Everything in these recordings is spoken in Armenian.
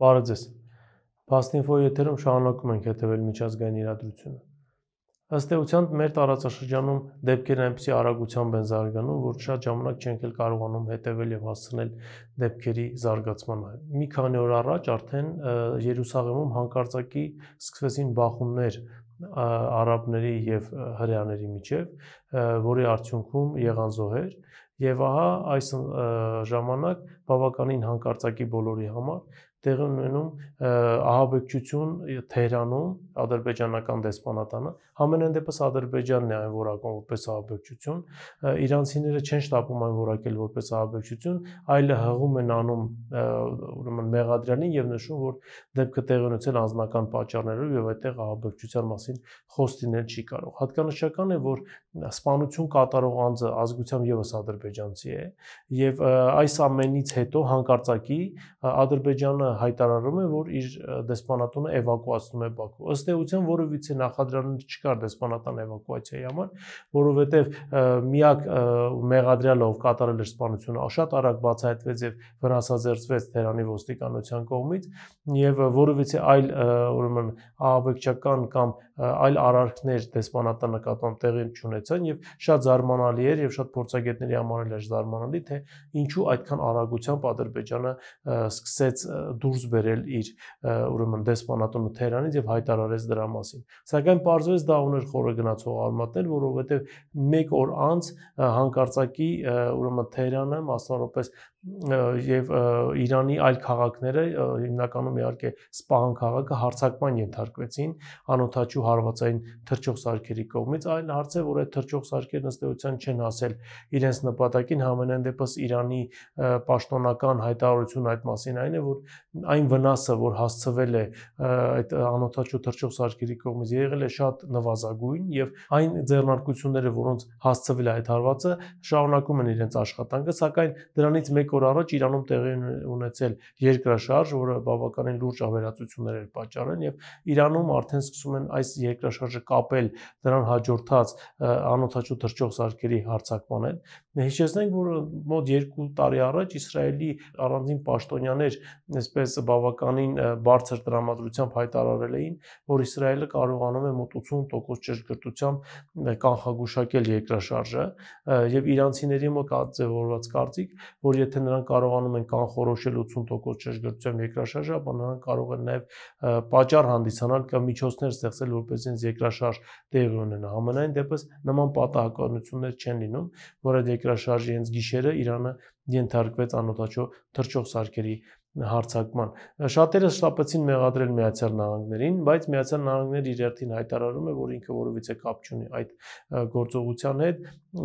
Բարև ձեզ։ Բաստինֆո եթերում շարունակում ենք հետևել միջազգային իրադրությունը։ Ըստ էության մեր տարածաշրջանում դեպքերն այնպեսի արագությամբ են զարգանում, որ շատ ժամանակ չենք էլ կարողանում հետևել եւ հասցնել դեպքերի զարգացմանը։ Մի քանի օր առաջ արդեն Երուսաղեմում հանկարծակի սկսվեցին բախումներ արաբների եւ հрьяաների միջև, որի արդյունքում եղան զոհեր Եվ ահա այս ժամանակ բավականին հանկարծակի բոլորի համար տեղի ունենում ահաբեկչություն Թեհրանում, ադրբեջանական դեսպանատանը, համենայն դեպս Ադրբեջանն է այն որակում որպես ահաբեկչություն, իրանցիները չեն շտապում այն որակել որպես ահաբեկչություն, այլ հղում են անում ուրեմն Մեղադրյանին եւ նշում, որ դեպքը տեղի ունեցել անձնական պատճառներով եւ այդտեղ ահաբեկչության մասին խոսք լինել չի կարող։ Հատկանշական է, որ սպանություն կատարող անձը ազգությամբ եւս ադրբեջանցի է եւ այս ամենից հետո հանկարծակի Ադրբեջանը հայտարարում է, որ իր դեսպանատունը էվակուացնում է Բաքու։ Ըստ էության որևիցե նախադրանում չկար դեսպանատան էվակուացիայի համար, որովհետև միակ մեղադրյալը, ով կատարել էր սպանությունը, շատ արագ բացահայտվեց եւ վնասազերծվեց Թերանի ոստիկանության կողմից եւ որևիցե այլ ուրեմն ահաբեկչական կամ այլ արարքներ դեսպանատան նկատմամբ տեղի ունեցան եւ շատ զարմանալի էր եւ շատ փորձագետների համար էլ էր զարմանալի թե ինչու այդքան արագությամբ Ադրբեջանը սկսեց դուրս բերել իր ուրեմն դեսպանատոնը Թեհրանից եւ հայտարարեց դրա մասին։ Սակայն պարզվեց դա ուներ խորը գնացող արմատներ, որովհետեւ 1 օր անց հանկարծակի ուրեմն Թեհրանը մասնավորապես եւ Իրանի այլ քաղաքները հիմնականում իհարկե Սպահան քաղաքը հարցակման ենթարկվեցին անօթաչու հարվածային թրջող սարքերի կողմից այլ հարց է որ այդ թրջող սարքերն ըստ էության չեն հասել իրենց նպատակին համենայն դեպս Իրանի պաշտոնական հայտարարությունը այդ մասին այն է որ այն վնասը որ հասցվել է այդ անօթաչու թրջող սարքերի կողմից եղել է շատ նվազագույն եւ այն ձեռնարկությունները որոնց հասցվել է այդ հարվածը շարունակում են իրենց աշխատանքը սակայն դրանից մեկ մեկ օր առաջ Իրանում տեղի ունեցել երկրաշարժ, որը բավականին լուրջ ավերածություններ էր պատճառել եւ Իրանում արդեն սկսում են այս երկրաշարժը կապել դրան հաջորդած անօթաչու թրջող սարքերի հարցակման հետ։ Հիշեցնենք, որ մոտ 2 տարի առաջ Իսրայելի առանձին պաշտոնյաներ այսպես բավականին բարձր դրամատրությամբ հայտարարել էին, որ Իսրայելը կարողանում է մոտ 80% ճշգրտությամբ կանխագուշակել երկրաշարժը եւ իրանցիների մոտ ձևավորված կարծիք, որ եթե եթե նրանք կարողանում են կանխորոշել 80% շրջգրտությամբ երկրաշարժը, ապա նրանք կարող են նաև պատճառ հանդիսանալ կամ միջոցներ ստեղծել, որպեսզի այս երկրաշարժ տեղի ունենա։ Համենայն դեպս նման պատահականություններ չեն լինում, որ այդ երկրաշարժի հենց գիշերը Իրանը ենթարկվեց անօտաչո թրջող սարքերի հարցակման։ Շատերը շտապեցին մեղադրել Միացյալ Նահանգներին, բայց Միացյալ Նահանգները իր հերթին հայտարարում է, որ ինքը որևիցե կապ չունի այդ գործողության հետ։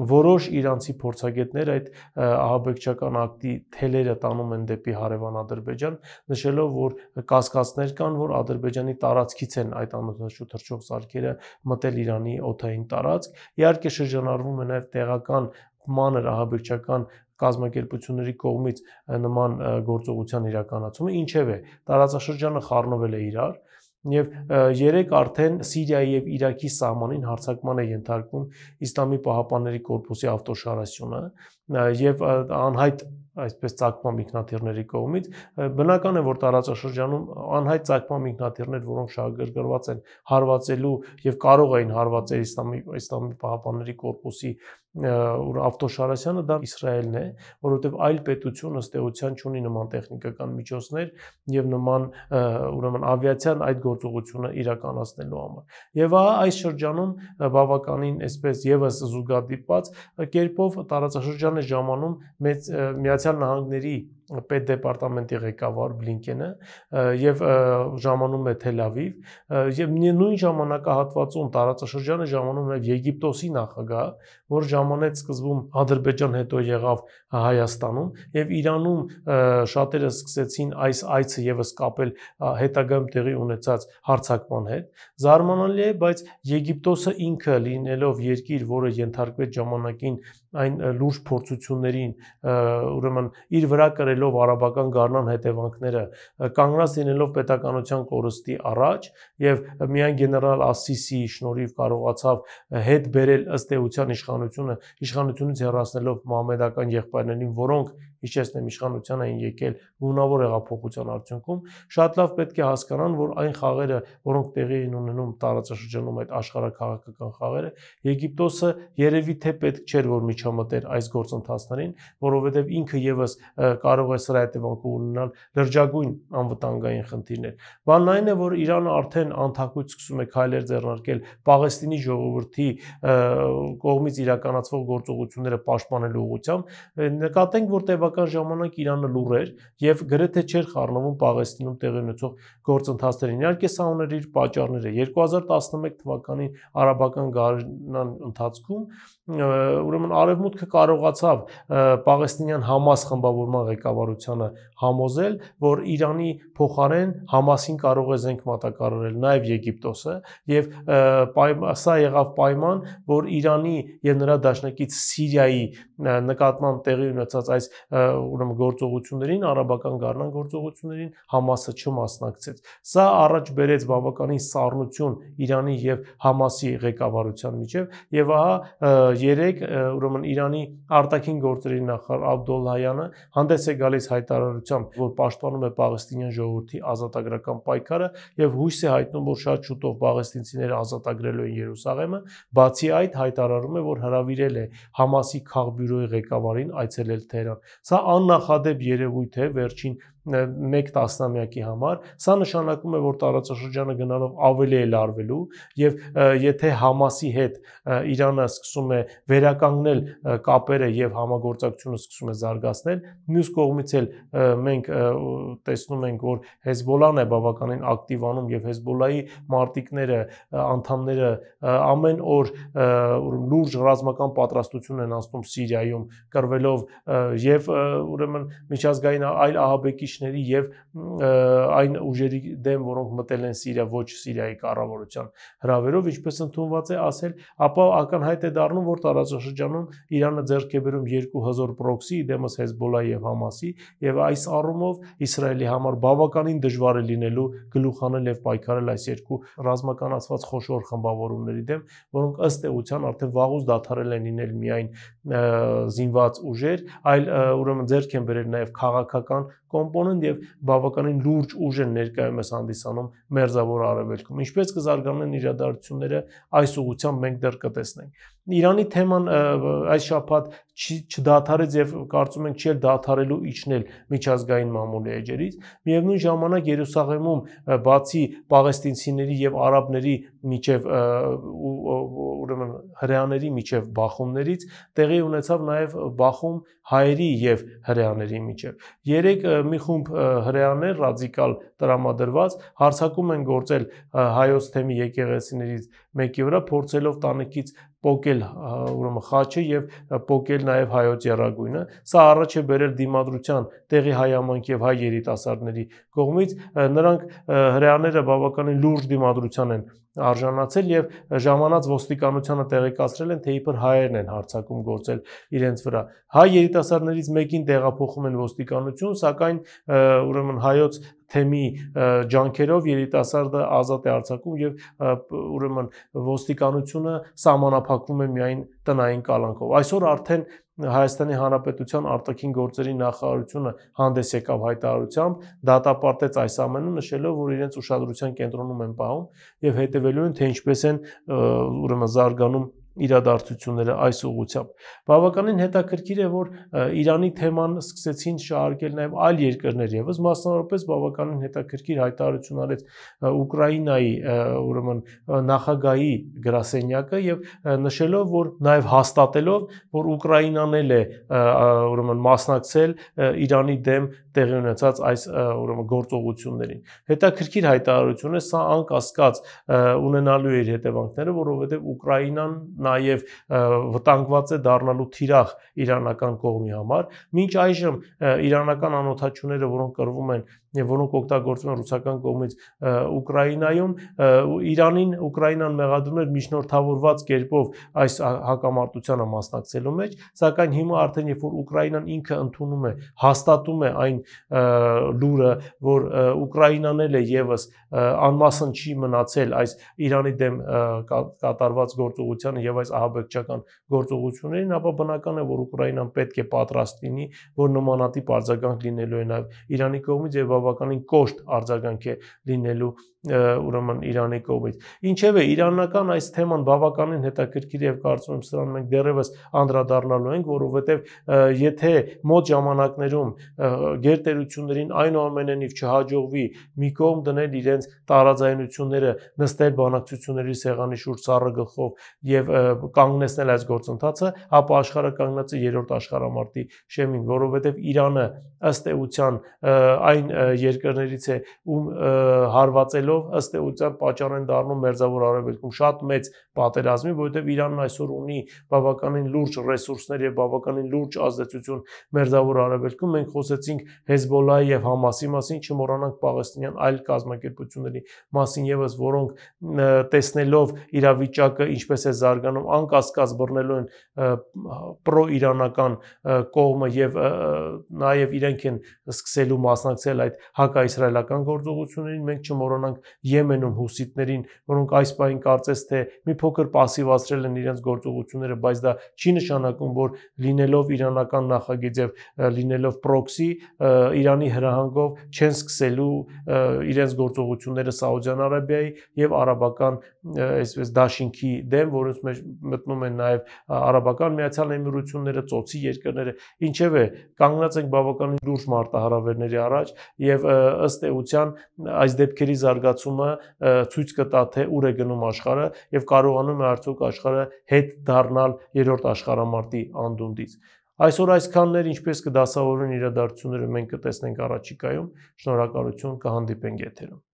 Որոշ իրանցի փորձագետներ այդ ահաբեկչական ակտի թելերը տանում են դեպի հարևան Ադրբեջան, նշելով, որ կասկածներ կան, որ Ադրբեջանի տարածքից են այդ անօթաչու թրջող սարքերը մտել Իրանի օթային տարածք։ Իհարկե շրջանառվում է նաև տեղական մանր ահաբեկչական կազմակերպությունների կողմից նման գործողության իրականացումը, ինչևէ, տարածաշրջանը խառնվել է իրար, եւ երեք արդեն Սիրիայի եւ Իրաքի սահմանին հարձակման է ենթարկվում Իսլամի պահապանների կորպուսի ավտոշարասյունը եւ անհայտ այսպես ցակման ինքնաթիռների կողմից բնական է որ տարածաշրջանում անհայտ ցակման ինքնաթիռներ որոնք շահագրգռված են հարվածելու եւ կարող էին հարվածել իսլամի իսլամի պահապանների կորպուսի որ ավտոշարասյանը դա Իսրայելն է, որովհետև այլ պետություն ըստ էության ունի նման տեխնիկական միջոցներ եւ նման ուրեմն ավիացիան այդ գործողությունը իրականացնելու համար։ Եվ ահա այս շրջանում բավականին այսպես եւս զուգադիպած կերպով տարածաշրջան Հայաստանը ժամանում մեծ Միացյալ Նահանգների պետդեպարտամենտի ղեկավար Բլինկենը եւ ժամանում է Թել Ավիվ եւ նույն ժամանակահատվածում տարածաշրջանը ժամանում է Եգիպտոսի նախագահ, որ ժամանեց սկզբում Ադրբեջան հետո եղավ Հայաստանում եւ Իրանում շատերը սկսեցին այս այցը եւս կապել հետագայում տեղի ունեցած հարցակման հետ։ Զարմանալի է, բայց Եգիպտոսը ինքը լինելով երկիր, որը ենթարկվեց ժամանակին այն լուրջ փորձություններին, ուրեմն իր վրա կրել կատարելով արաբական գարնան հետևանքները, կանգնած լինելով պետականության կորստի առաջ եւ միայն գեներալ Ասիսիի շնորհիվ կարողացավ հետ բերել ըստ էության իշխանությունը, իշխանությունից հեռացնելով մահմեդական եղբայրներին, որոնք հիշեցնեմ իշխանության այն եկել գունավոր հեղափոխության արդյունքում, շատ լավ պետք է հասկանան, որ այն խաղերը, որոնք տեղի են ունենում տարածաշրջանում այդ աշխարհակաղակական խաղերը, Եգիպտոսը երևի թե պետք չէր, որ միջամտեր այս գործընթացներին, որովհետև ինքը եւս կարող է սրա հետևանքով ունենալ լրջագույն անվտանգային խնդիրներ։ Բանն այն է, որ Իրանը արդեն անթակույց սկսում է քայլեր ձեռնարկել Պաղեստինի ժողովրդի կողմից իրականացվող գործողությունները պաշտպանելու ուղղությամբ։ Նկատենք, որ տևական պատմական ժամանակ Իրանը լուր էր եւ գրեթե չէր խառնվում Պաղեստինում տեղի ունեցող գործընթացներին։ Իհարկե սա ուներ իր պատճառները։ 2011 թվականին արաբական գարնան ընթացքում ուրեմն արևմուտքը կարողացավ Պաղեստինյան Համաս խմբավորման ղեկավարությանը համոզել, որ Իրանի փոխարեն Համասին կարող է զենք մատակարարել նաեւ Եգիպտոսը եւ սա եղավ պայման, որ Իրանի եւ նրա դաշնակից Սիրիայի նկատմամբ տեղի ունեցած այս ուրեմն գործողություններին, արաբական գառնան գործողություններին Համասը չմասնակցեց։ Սա առաջ բերեց բավականին սառնություն Իրանի եւ Համասի ղեկավարության միջև եւ ահա 3 ուրեմն Իրանի արտաքին գործերի նախարար Աբդոլլահյանը հանդես է գալիս հայտարարությամբ, որ պաշտպանում է Պաղեստինյան ժողովրդի ազատագրական պայքարը եւ հույս է հայտնում, որ շատ շուտով պաղեստինցիները ազատագրելու են Երուսաղեմը, բացի այդ հայտարարում է, որ հրավիրել է Համասի քաղբյուրոյի ղեկավարին այցելել Թեհրան։ Սա աննախադեպ երևույթ է վերջին մեկ տասնամյակի համար, սա նշանակում է, որ տարածաշրջանը գնալով ավելի է լարվելու եւ եթե Համասի հետ Իրանը սկսում է վերականգնել կապերը եւ համագործակցությունը սկսում է զարգացնել, մյուս կողմից էլ մենք տեսնում ենք, որ Հեզբոլան է բավականին ակտիվանում եւ Հեզբոլայի մարտիկները, անդամները ամեն օր լուրջ ռազմական պատրաստություն են անցնում Սիրիայում, կրվելով եւ ուրեմն միջազգային այլ ահաբեկի բնակիչների եւ այն ուժերի դեմ, որոնք մտել են Սիրիա ոչ Սիրիայի կառավարության հրավերով, ինչպես ընդունված է ասել, ապա ականհայտ է դառնում, որ տարածաշրջանում Իրանը ձեռք է բերում 2000 պրոքսի դեմս Հեզբոլայի եւ Համասի եւ այս առումով Իսրայելի համար բավականին դժվար է լինելու գլուխանել եւ պայքարել այս երկու ռազմականացված խոշոր խմբավորումների դեմ, որոնք ըստ էության արդեն վաղուց դադարել են լինել միայն զինված ուժեր, այլ ուրեմն ձեռք են բերել նաեւ քաղաքական կոմպոն կոմպոնենտ եւ բավականին լուրջ ուժ են ներկայումս հանդիսանում մերձավոր արևելքում։ Ինչպես կզարգանան իրադարձությունները այս ուղությամբ մենք դեռ կտեսնենք։ Իրանի թեման այս շաբաթ չդադարեց եւ կարծում ենք չի էլ դադարելու իջնել միջազգային մամուլի էջերից։ Միևնույն ժամանակ Երուսաղեմում բացի պաղեստինցիների եւ արաբների միջև ուրեմն հрьяաների միջև բախումներից տեղի ունեցավ նաեւ բախում հայերի եւ հрьяաների միջև։ Երեք մի խումբ հрьяաներ ռադիկալ տրամադրված հարցակում են գործել հայոց թեմի եկեղեցիներից մեկի վրա, փորձելով տանեկից պոկել ուրեմն խաչը եւ պոկել նաեւ հայոց երագույնը սա առաջ է բերել դիմադրության տեղի հայամանք եւ հայ երիտասարդների կողմից նրանք հрьяաները բավականին լուրջ դիմադրության են արժանացել եւ ժամանած ոստիկանությանը տեղեկացրել են թե իբր հայերն են հարցակում գործել իրենց վրա հայ երիտասարդներից մեկին տեղափոխում են ոստիկանություն սակայն ուրեմն հայոց թեմի ջանքերով երիտասարդը ազատ է արձակում եւ ուրեմն ոստիկանությունը սահմանափակվում է միայն տնային կալանքով։ Այսօր արդեն Հայաստանի Հանրապետության արտաքին գործերի նախարարությունը հանդես եկավ հայտարարությամբ, դատապարտեց այս ամենը նշելով, որ իրենց ուշադրության կենտրոնում են պահում եւ հետեւելու են թե ինչպես են ուրեմն զարգանում իրադարձությունները այս ուղությամբ։ Բավականին հետաքրքիր է, որ Իրանի թեման սկսեցին շարարկել նաև այլ երկրներ եւս, մասնավորապես բավականին հետաքրքիր հայտարարություն արեց Ուկրաինայի ուրեմն նախագահի գրասենյակը եւ նշելով, որ նաեւ հաստատելով, որ Ուկրաինան էլ է ուրեմն մասնակցել Իրանի դեմ տեղի ունեցած այս ուրեմն գործողություններին։ Հետաքրքիր հայտարարություն է, սա անկասկած ունենալու է իր հետևանքները, որովհետեւ Ուկրաինան նաև վտանգված է դառնալու թիրախ իրանական կողմի համար։ Մինչ այժմ իրանական անօթաչուները, որոնք կրվում են եւ որոնք օգտագործվում են ռուսական կողմից Ուկրաինայում Իրանին Ուկրաինան մեղադրում էր միջնորդավորված կերպով այս հա-, հակամարտությանը մասնակցելու մեջ, սակայն հիմա արդեն երբ որ Ուկրաինան ինքը ընդունում է, հաստատում է այն լուրը, որ Ուկրաինան էլ է եւս անմասն չի մնացել այս Իրանի դեմ կատարված գործողությանը եւ այս ահաբեկչական գործողություններին, ապա բնական է, որ Ուկրաինան պետք է պատրաստ լինի, որ նմանատիպ արձագանք լինելու է նաեւ Իրանի կողմից եւ բավականին կոշտ արձագանք է լինելու ուրեմն Իրանի կողմից։ Ինչևէ, իրանական այս թեման բավականին հետաքրքիր եւ կարծում եմ սրան մենք դեռևս անդրադառնալու ենք, որովհետեւ եթե մոտ ժամանակներում գերտերություններին այնուամենայնիվ չհաջողվի մի կողմ դնել իրենց տարաձայնությունները նստել բանակցությունների սեղանի շուրջ սառը գլխով եւ կանգնեցնել այս գործընթացը, ապա աշխարհը կանգնած է երրորդ աշխարհամարտի շեմին, որովհետեւ Իրանը ըստ էության այն երկրներից է, ում հարվածելով լինելով ըստ էության պատճառ են դառնում մերձավոր արևելքում շատ մեծ պատերազմի, որովհետև Իրանն այսօր ունի բավականին լուրջ ռեսուրսներ եւ բավականին լուրջ ազդեցություն մերձավոր արևելքում։ Մենք խոսեցինք Հեզբոլայի եւ Համասի մասին, չմոռանանք Պաղեստինյան այլ կազմակերպությունների մասին եւս, որոնք տեսնելով իրավիճակը ինչպես է զարգանում, անկասկած բռնելու են պրոիրանական կողմը եւ նաեւ իրենք են սկսելու մասնակցել այդ հակաիսրայելական գործողություններին մենք չմոռանանք Եմենում հուսիտներին, որոնք այս պահին կարծես թե մի փոքր пассивացրել են իրենց գործողությունները, բայց դա չի նշանակում, որ լինելով իրանական նախագիծ եւ լինելով պրոքսի Իրանի հրահանգով չեն սկսելու իրենց գործողությունները Սաուդյան Արաբիայի եւ արաբական այսպես դաշինքի դեմ, որոնց մեջ մտնում են նաև արաբական միացյալ էմիրությունները, ծոցի երկրները, ինչևէ կանգնած ենք բավականին լուրջ մարտահրավերների առաջ եւ ըստ էության այս դեպքերի զարգացումը զարգացումը ցույց կտա թե ուր է գնում աշխարհը եւ կարողանում է արդյոք աշխարհը հետ դառնալ երրորդ աշխարհամարտի անդունդից այսօր այսքաններ ինչպես կդասավորեն իրադարձությունները մենք կտեսնենք առաջիկայում շնորհակալություն կհանդիպենք եթերում